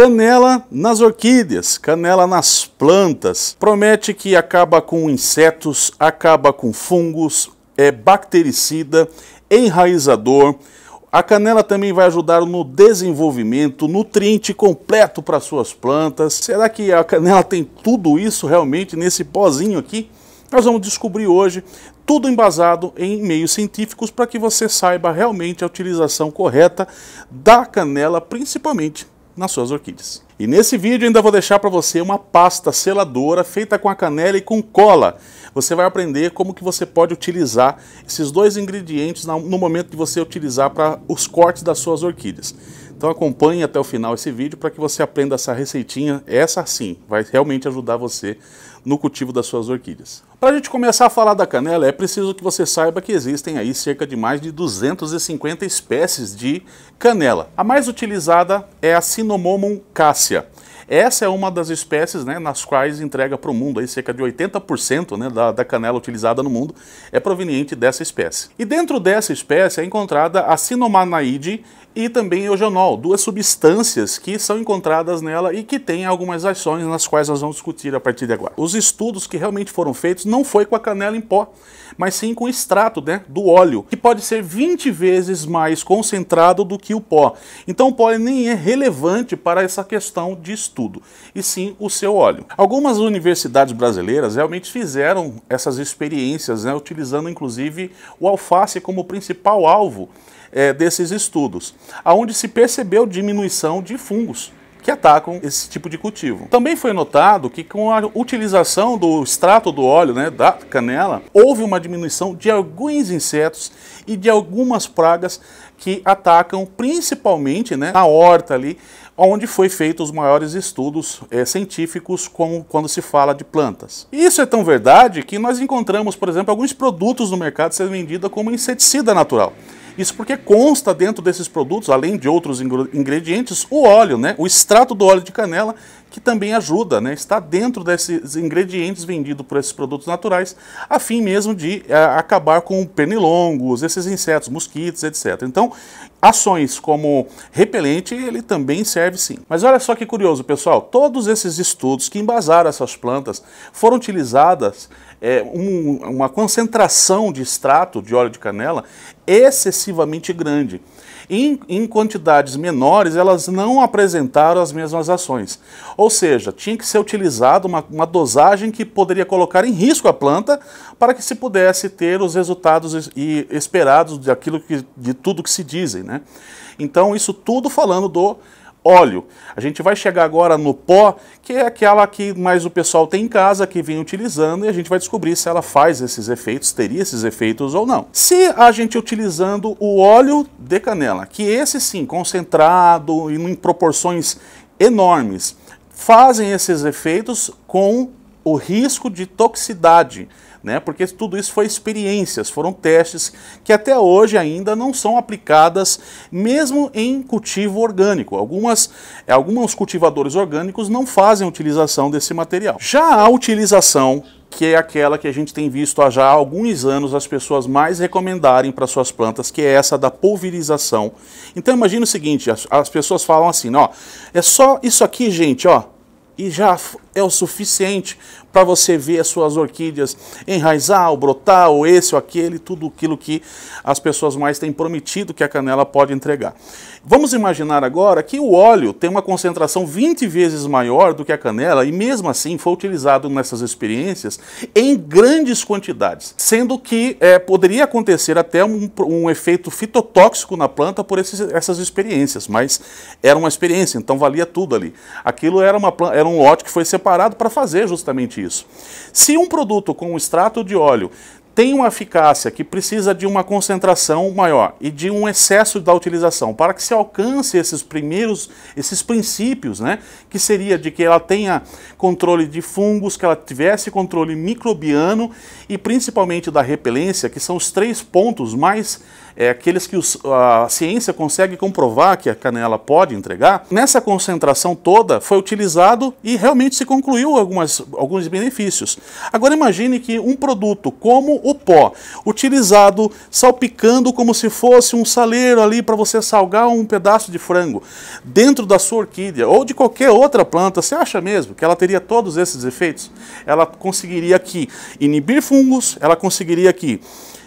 Canela nas orquídeas, canela nas plantas. Promete que acaba com insetos, acaba com fungos, é bactericida, enraizador. A canela também vai ajudar no desenvolvimento, nutriente completo para suas plantas. Será que a canela tem tudo isso realmente nesse pozinho aqui? Nós vamos descobrir hoje tudo embasado em meios científicos para que você saiba realmente a utilização correta da canela, principalmente nas suas orquídeas. E nesse vídeo ainda vou deixar para você uma pasta seladora feita com a canela e com cola. Você vai aprender como que você pode utilizar esses dois ingredientes no momento de você utilizar para os cortes das suas orquídeas. Então acompanhe até o final esse vídeo para que você aprenda essa receitinha. Essa sim vai realmente ajudar você no cultivo das suas orquídeas. Para a gente começar a falar da canela, é preciso que você saiba que existem aí cerca de mais de 250 espécies de canela. A mais utilizada é a Cinnamomum cassia essa é uma das espécies né, nas quais entrega para o mundo aí, cerca de 80% né, da, da canela utilizada no mundo é proveniente dessa espécie. E dentro dessa espécie é encontrada a cinomanaide e também eugenol, duas substâncias que são encontradas nela e que têm algumas ações nas quais nós vamos discutir a partir de agora. Os estudos que realmente foram feitos não foi com a canela em pó, mas sim com o extrato né, do óleo, que pode ser 20 vezes mais concentrado do que o pó. Então o pó nem é relevante para essa questão de estudo estudo, e sim o seu óleo. Algumas universidades brasileiras realmente fizeram essas experiências, né, utilizando inclusive o alface como principal alvo é, desses estudos, aonde se percebeu diminuição de fungos que atacam esse tipo de cultivo. Também foi notado que com a utilização do extrato do óleo né, da canela, houve uma diminuição de alguns insetos e de algumas pragas que atacam principalmente né, na horta ali onde foi feito os maiores estudos é, científicos com, quando se fala de plantas. E isso é tão verdade que nós encontramos, por exemplo, alguns produtos no mercado sendo vendidos como inseticida natural. Isso porque consta dentro desses produtos, além de outros ingredientes, o óleo, né? O extrato do óleo de canela que também ajuda, né? está dentro desses ingredientes vendidos por esses produtos naturais, a fim mesmo de eh, acabar com penilongos, esses insetos, mosquitos, etc. Então, ações como repelente, ele também serve sim. Mas olha só que curioso, pessoal, todos esses estudos que embasaram essas plantas foram utilizadas é, um, uma concentração de extrato de óleo de canela excessivamente grande em, em quantidades menores, elas não apresentaram as mesmas ações. Ou seja, tinha que ser utilizada uma, uma dosagem que poderia colocar em risco a planta para que se pudesse ter os resultados e esperados daquilo que, de tudo que se dizem. Né? Então, isso tudo falando do óleo. A gente vai chegar agora no pó, que é aquela que mais o pessoal tem em casa, que vem utilizando, e a gente vai descobrir se ela faz esses efeitos, teria esses efeitos ou não. Se a gente utilizando o óleo de canela, que esse sim, concentrado e em proporções enormes, fazem esses efeitos com o risco de toxicidade né? Porque tudo isso foi experiências, foram testes que até hoje ainda não são aplicadas mesmo em cultivo orgânico. Algumas, eh, alguns cultivadores orgânicos não fazem utilização desse material. Já a utilização que é aquela que a gente tem visto há já alguns anos as pessoas mais recomendarem para suas plantas, que é essa da pulverização. Então imagina o seguinte, as, as pessoas falam assim, ó, é só isso aqui, gente, ó, e já é o suficiente para você ver as suas orquídeas enraizar, ou brotar, ou esse ou aquele, tudo aquilo que as pessoas mais têm prometido que a canela pode entregar. Vamos imaginar agora que o óleo tem uma concentração 20 vezes maior do que a canela e mesmo assim foi utilizado nessas experiências em grandes quantidades, sendo que é, poderia acontecer até um, um, efeito fitotóxico na planta por esses, essas experiências, mas era uma experiência, então valia tudo ali. Aquilo era, uma, era um lote que foi separado para fazer justamente isso. Se um produto com um extrato de óleo tem uma eficácia que precisa de uma concentração maior e de um excesso da utilização para que se alcance esses primeiros, esses princípios, né? Que seria de que ela tenha controle de fungos, que ela tivesse controle microbiano e principalmente da repelência, que são os três pontos mais é, aqueles que os, a ciência consegue comprovar que a canela pode entregar, nessa concentração toda foi utilizado e realmente se concluiu algumas, alguns benefícios. Agora imagine que um produto como o pó, utilizado salpicando como se fosse um saleiro ali para você salgar um pedaço de frango dentro da sua orquídea ou de qualquer outra planta, você acha mesmo que ela teria todos esses efeitos? Ela conseguiria aqui inibir fungos, ela conseguiria aqui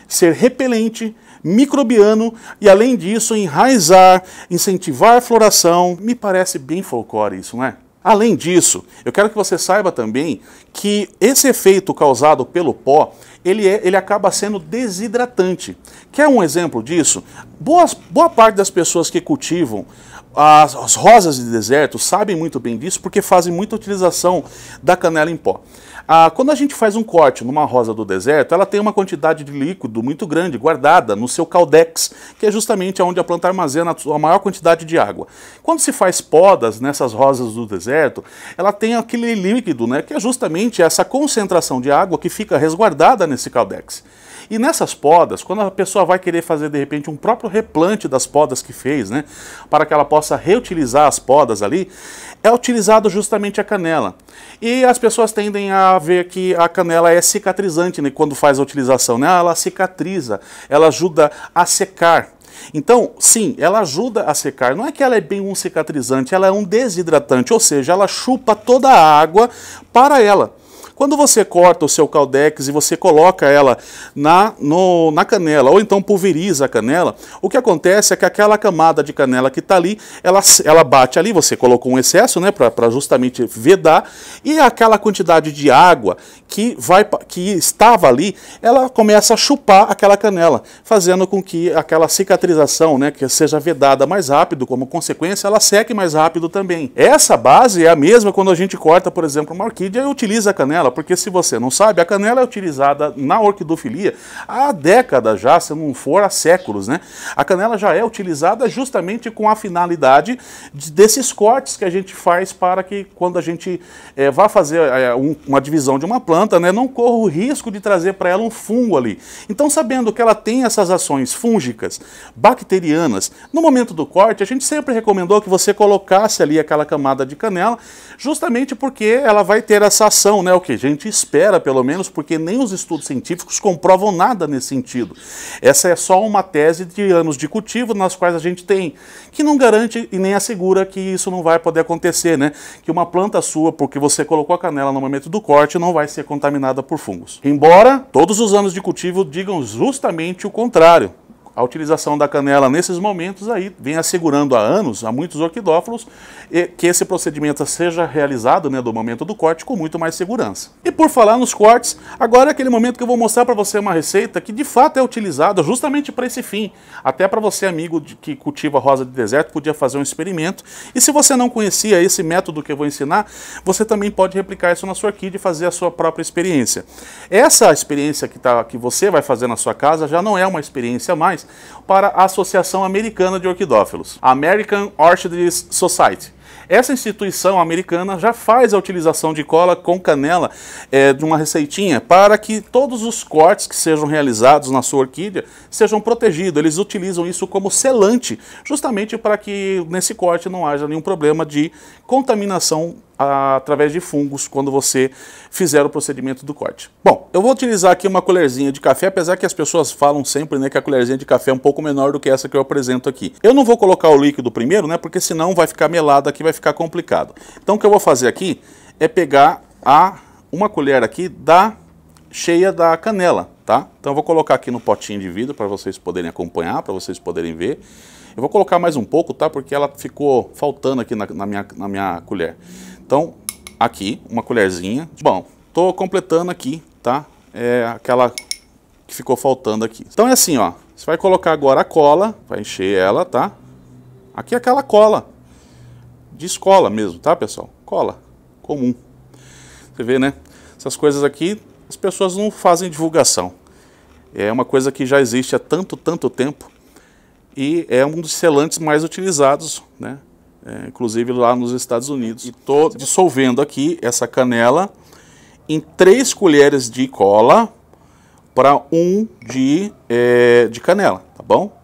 ser repelente, microbiano e, além disso, enraizar, incentivar a floração. Me parece bem folclore isso, não é? Além disso, eu quero que você saiba também que esse efeito causado pelo pó ele, é, ele acaba sendo desidratante. Quer um exemplo disso? Boas, boa parte das pessoas que cultivam as, as, rosas de deserto sabem muito bem disso porque fazem muita utilização da canela em pó. Ah, quando a gente faz um corte numa rosa do deserto, ela tem uma quantidade de líquido muito grande guardada no seu caldex, que é justamente onde a planta armazena a maior quantidade de água. Quando se faz podas nessas rosas do deserto, ela tem aquele líquido, né, que é justamente essa concentração de água que fica resguardada nesse caldex. E nessas podas, quando a pessoa vai querer fazer de repente um próprio replante das podas que fez, né, para que ela possa reutilizar as podas ali, é utilizado justamente a canela. E as pessoas tendem a ver que a canela é cicatrizante né, quando faz a utilização, né? Ela cicatriza, ela ajuda a secar. Então, sim, ela ajuda a secar. Não é que ela é bem um cicatrizante, ela é um desidratante, ou seja, ela chupa toda a água para ela. Quando você corta o seu caldex e você coloca ela na, no, na canela, ou então pulveriza a canela, o que acontece é que aquela camada de canela que está ali, ela, ela bate ali, você colocou um excesso, né, para justamente vedar, e aquela quantidade de água que, vai, que estava ali, ela começa a chupar aquela canela, fazendo com que aquela cicatrização, né, que seja vedada mais rápido, como consequência, ela seque mais rápido também. Essa base é a mesma quando a gente corta, por exemplo, uma orquídea e utiliza a canela porque se você não sabe, a canela é utilizada na orquidofilia há décadas já, se não for há séculos, né? A canela já é utilizada justamente com a finalidade de, desses cortes que a gente faz para que quando a gente é, vá fazer é, um, uma divisão de uma planta, né, não corra o risco de trazer para ela um fungo ali. Então, sabendo que ela tem essas ações fúngicas, bacterianas, no momento do corte, a gente sempre recomendou que você colocasse ali aquela camada de canela, justamente porque ela vai ter essa ação, né, o que que a gente espera, pelo menos, porque nem os estudos científicos comprovam nada nesse sentido. Essa é só uma tese de anos de cultivo nas quais a gente tem, que não garante e nem assegura que isso não vai poder acontecer, né? Que uma planta sua, porque você colocou a canela no momento do corte, não vai ser contaminada por fungos. Embora todos os anos de cultivo digam justamente o contrário. A utilização da canela nesses momentos aí vem assegurando há anos, a muitos orquidófilos, que esse procedimento seja realizado né, do momento do corte com muito mais segurança. E por falar nos cortes, agora é aquele momento que eu vou mostrar para você uma receita que de fato é utilizada justamente para esse fim. Até para você amigo de, que cultiva rosa de deserto podia fazer um experimento. E se você não conhecia esse método que eu vou ensinar, você também pode replicar isso na sua orquídea e fazer a sua própria experiência. Essa experiência que, tá, que você vai fazer na sua casa já não é uma experiência mais, para a Associação Americana de Orquidófilos, American Orchidist Society. Essa instituição americana já faz a utilização de cola com canela é, de uma receitinha para que todos os cortes que sejam realizados na sua orquídea sejam protegidos. Eles utilizam isso como selante, justamente para que nesse corte não haja nenhum problema de contaminação através de fungos quando você fizer o procedimento do corte. Bom, eu vou utilizar aqui uma colherzinha de café, apesar que as pessoas falam sempre né, que a colherzinha de café é um pouco menor do que essa que eu apresento aqui. Eu não vou colocar o líquido primeiro, né, porque senão vai ficar melado aqui, vai ficar complicado. Então o que eu vou fazer aqui é pegar a, uma colher aqui da cheia da canela tá? Então eu vou colocar aqui no potinho de vidro para vocês poderem acompanhar, para vocês poderem ver. Eu vou colocar mais um pouco, tá? Porque ela ficou faltando aqui na, na, minha, na minha colher. Então, aqui, uma colherzinha. Bom, tô completando aqui, tá? É aquela que ficou faltando aqui. Então é assim, ó. Você vai colocar agora a cola, vai encher ela, tá? Aqui é aquela cola de escola mesmo, tá, pessoal? Cola comum. Você vê, né? Essas coisas aqui as pessoas não fazem divulgação. É uma coisa que já existe há tanto, tanto tempo e é um dos selantes mais utilizados, né? É, inclusive lá nos Estados Unidos. estou dissolvendo aqui essa canela em três colheres de cola para um de, é, de canela, tá bom?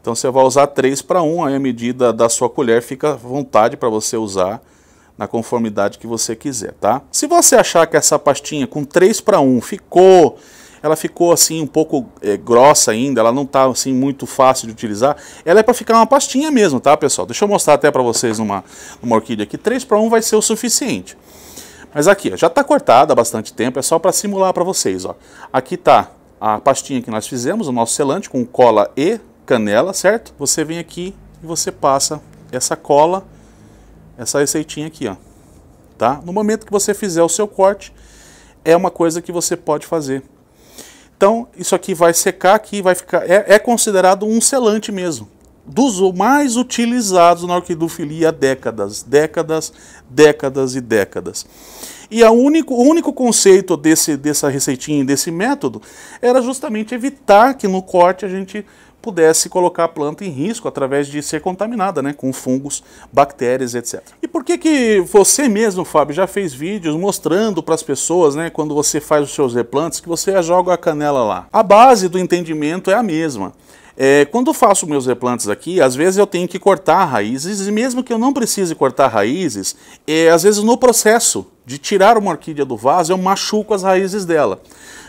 Então você vai usar três para um aí a medida da sua colher fica à vontade para você usar na conformidade que você quiser, tá? Se você achar que essa pastinha com 3 para 1 ficou, ela ficou assim um pouco é, grossa ainda, ela não tá assim muito fácil de utilizar, ela é para ficar uma pastinha mesmo, tá, pessoal? Deixa eu mostrar até para vocês numa, numa orquídea aqui, 3 para 1 vai ser o suficiente. Mas aqui, ó, já está cortada há bastante tempo, é só para simular para vocês, ó. Aqui tá a pastinha que nós fizemos, o nosso selante com cola e canela, certo? Você vem aqui e você passa essa cola é essa receitinha aqui, ó. Tá? No momento que você fizer o seu corte, é uma coisa que você pode fazer. Então, isso aqui vai secar aqui, vai ficar. É, é considerado um selante mesmo. Dos mais utilizados na orquidofilia há décadas, décadas, décadas e décadas. E a único, o único conceito desse, dessa receitinha, desse método, era justamente evitar que no corte a gente pudesse colocar a planta em risco através de ser contaminada né, com fungos, bactérias, etc. E por que, que você mesmo, Fábio, já fez vídeos mostrando para as pessoas, né, quando você faz os seus replantes, que você joga a canela lá? A base do entendimento é a mesma. É, quando eu faço meus replantes aqui, às vezes eu tenho que cortar raízes, e mesmo que eu não precise cortar raízes, é, às vezes no processo de tirar uma orquídea do vaso, eu machuco as raízes dela,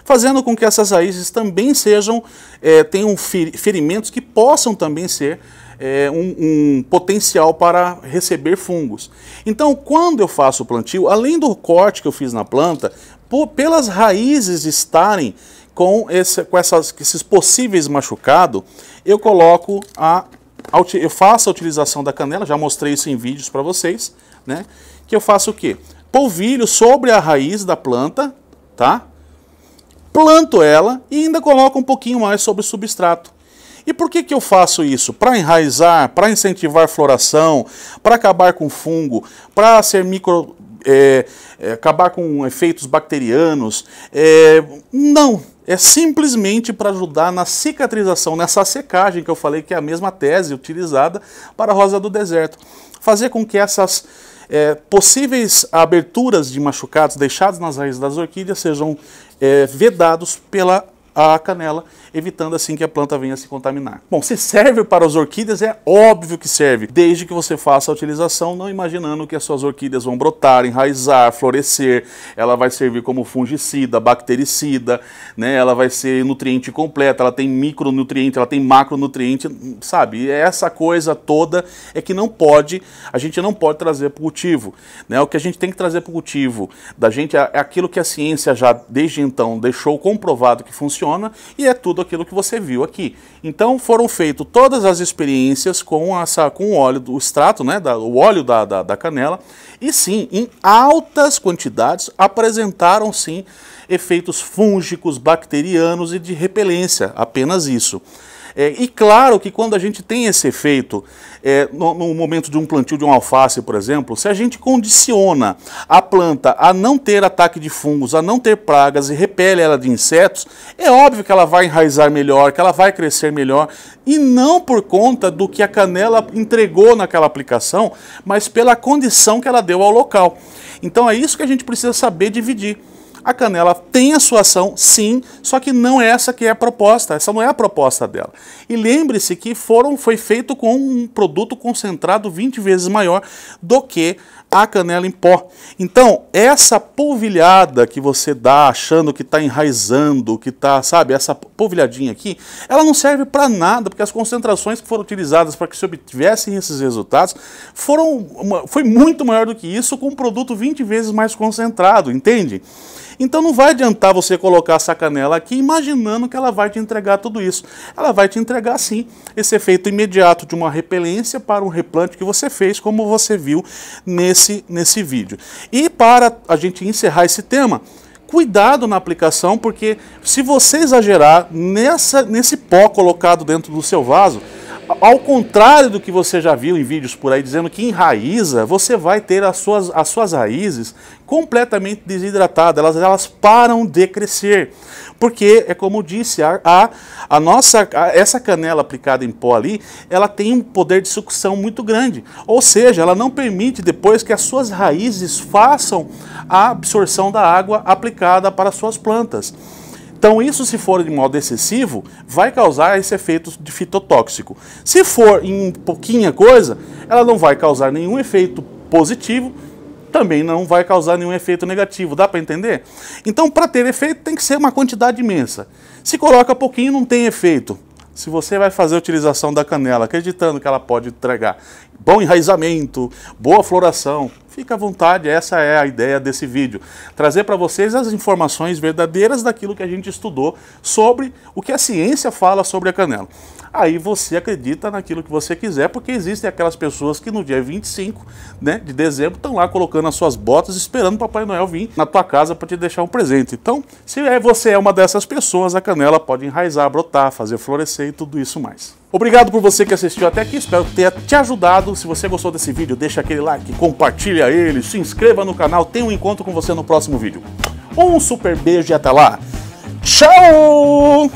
fazendo com que essas raízes também sejam, é, tenham ferimentos que possam também ser é, um, um, potencial para receber fungos. Então, quando eu faço o plantio, além do corte que eu fiz na planta, pelas raízes estarem com, esse, com essas, esses possíveis machucados, eu coloco a. Eu faço a utilização da canela, já mostrei isso em vídeos para vocês, né? Que eu faço o quê? Polvilho sobre a raiz da planta, tá? Planto ela e ainda coloco um pouquinho mais sobre o substrato. E por que, que eu faço isso? Para enraizar, para incentivar floração, para acabar com fungo, para ser micro, é, é, acabar com efeitos bacterianos. É, não, é simplesmente para ajudar na cicatrização, nessa secagem que eu falei que é a mesma tese utilizada para a rosa do deserto. Fazer com que essas é, possíveis aberturas de machucados deixados nas raízes das orquídeas sejam é, vedados pela a canela evitando assim que a planta venha se contaminar. Bom, se serve para as orquídeas, é óbvio que serve, desde que você faça a utilização, não imaginando que as suas orquídeas vão brotar, enraizar, florescer, ela vai servir como fungicida, bactericida, né? ela vai ser nutriente completa, ela tem micronutriente, ela tem macronutriente, sabe? Essa coisa toda é que não pode, a gente não pode trazer para o cultivo. Né? O que a gente tem que trazer para o cultivo da gente é, é aquilo que a ciência já desde então deixou comprovado que funciona e é tudo aquilo que você viu aqui. Então foram feitas todas as experiências com, essa, com o óleo, o extrato, né, da, o óleo da, da, da canela, e sim, em altas quantidades, apresentaram sim efeitos fúngicos, bacterianos e de repelência, apenas isso. É, e claro que quando a gente tem esse efeito, é, no, no, momento de um plantio de um alface, por exemplo, se a gente condiciona a planta a não ter ataque de fungos, a não ter pragas e repele ela de insetos, é óbvio que ela vai enraizar melhor, que ela vai crescer melhor, e não por conta do que a canela entregou naquela aplicação, mas pela condição que ela deu ao local. Então é isso que a gente precisa saber dividir. A canela tem a sua ação, sim, só que não é essa que é a proposta, essa não é a proposta dela. E lembre-se que foram, foi feito com um produto concentrado 20 vezes maior do que a canela em pó. Então, essa polvilhada que você dá achando que está enraizando, que está, sabe, essa polvilhadinha aqui, ela não serve para nada, porque as concentrações que foram utilizadas para que se obtivessem esses resultados foram foi muito maior do que isso com um produto 20 vezes mais concentrado, entende? Então não vai adiantar você colocar essa canela aqui imaginando que ela vai te entregar tudo isso. Ela vai te entregar sim esse efeito imediato de uma repelência para um replante que você fez, como você viu nesse nesse, nesse vídeo. E para a gente encerrar esse tema, cuidado na aplicação, porque se você exagerar nessa, nesse pó colocado dentro do seu vaso, ao contrário do que você já viu em vídeos por aí dizendo que enraiza, você vai ter as suas, as suas raízes completamente desidratadas, elas, elas param de crescer. Porque, é como eu disse, a, a, a nossa, a, essa canela aplicada em pó ali, ela tem um poder de sucção muito grande. Ou seja, ela não permite depois que as suas raízes façam a absorção da água aplicada para as suas plantas. Então, isso, se for de modo excessivo, vai causar esse efeito de fitotóxico. Se for em pouquinha coisa, ela não vai causar nenhum efeito positivo, também não vai causar nenhum efeito negativo. Dá para entender? Então, para ter efeito, tem que ser uma quantidade imensa. Se coloca pouquinho, não tem efeito. Se você vai fazer a utilização da canela acreditando que ela pode entregar bom enraizamento, boa floração, fica à vontade, essa é a ideia desse vídeo. Trazer para vocês as informações verdadeiras daquilo que a gente estudou sobre o que a ciência fala sobre a canela aí você acredita naquilo que você quiser, porque existem aquelas pessoas que no dia 25 né, de dezembro estão lá colocando as suas botas esperando o Papai Noel vir na tua casa para te deixar um presente. Então, se é você é uma dessas pessoas, a canela pode enraizar, brotar, fazer florescer e tudo isso mais. Obrigado por você que assistiu até aqui, espero que tenha te ajudado. Se você gostou desse vídeo, deixa aquele like, compartilha ele, se inscreva no canal, tenho um encontro com você no próximo vídeo. Um super beijo e até lá. Tchau!